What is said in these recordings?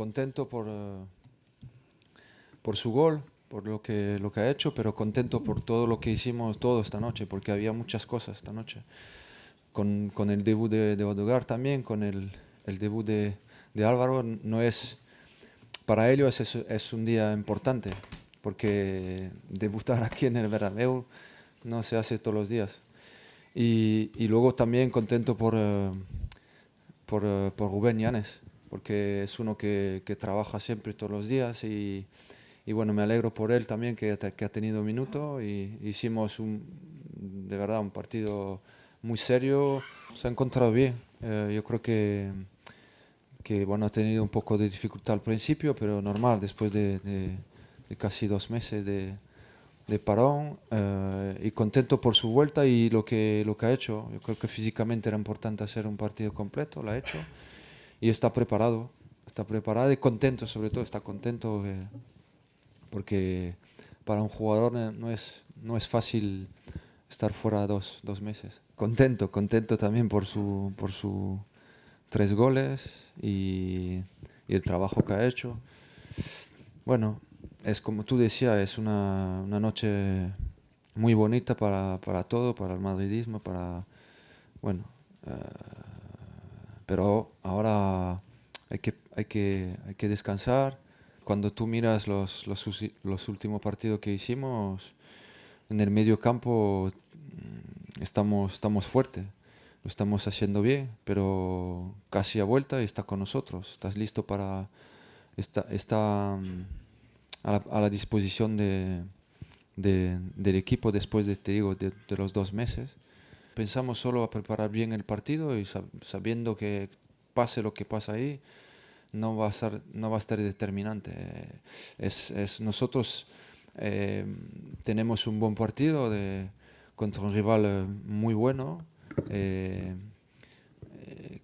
contento por, eh, por su gol, por lo que, lo que ha hecho, pero contento por todo lo que hicimos todo esta noche, porque había muchas cosas esta noche. Con, con el debut de, de Odogar también, con el, el debut de, de, Álvaro, no es, para ellos es, es, un día importante, porque debutar aquí en el Bernabéu no se hace todos los días. Y, y luego también contento por, eh, por, eh, por Rubén Yanes porque es uno que, trabaja siempre todos los días y, bueno, me alegro por él también que, que ha tenido minuto y hicimos de verdad un partido muy serio, se ha encontrado bien, eh, yo creo que, que bueno, ha tenido un poco de dificultad al principio, pero normal después de, casi dos meses de, parón eh, y contento por su vuelta y lo que, lo que ha hecho. Yo creo que físicamente era importante hacer un partido completo, lo ha hecho y está preparado, está preparado y contento, sobre todo está contento eh, porque para un jugador no es, no es fácil estar fuera dos, meses. Contento, contento también por su, por su tres goles y, el trabajo que ha hecho. Bueno, es como tú decías, es una, noche muy bonita para, todo, para el madridismo, para, bueno, eh, pero ahora hay que, hay que, hay que descansar. Cuando tú miras los, los, últimos partidos que hicimos, en el medio campo mm, estamos, estamos fuertes, lo estamos haciendo bien, pero casi a vuelta y está con nosotros. Estás listo para. Está, mm, a, la, disposición de, del equipo después de, te digo, de, de los dos meses. Pensamos solo a preparar bien el partido y sabiendo que pase lo que pasa ahí, no va a ser, no va a estar determinante. Eh, es, nosotros eh, tenemos un buen partido contra un rival eh, muy bueno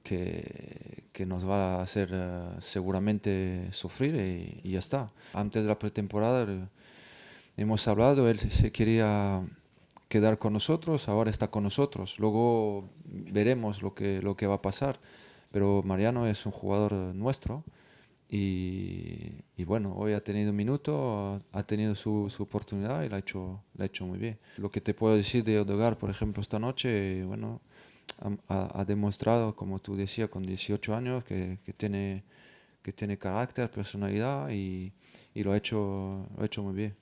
que, que, nos va a hacer seguramente sufrir y, y, ya está. Antes de la pretemporada hemos hablado, él se quería quedar con nosotros, ahora está con nosotros. Luego veremos lo que, lo que va a pasar. Pero Mariano es un jugador nuestro y, bueno, hoy ha tenido un minuto, ha tenido su, su oportunidad y la ha, hecho, la ha hecho muy bien. Lo que te puedo decir de Odogar, por ejemplo, esta noche, bueno, ha, ha demostrado, como tú decías, con 18 años, que, que tiene, que tiene carácter, personalidad y, y lo, ha hecho, lo ha hecho muy bien.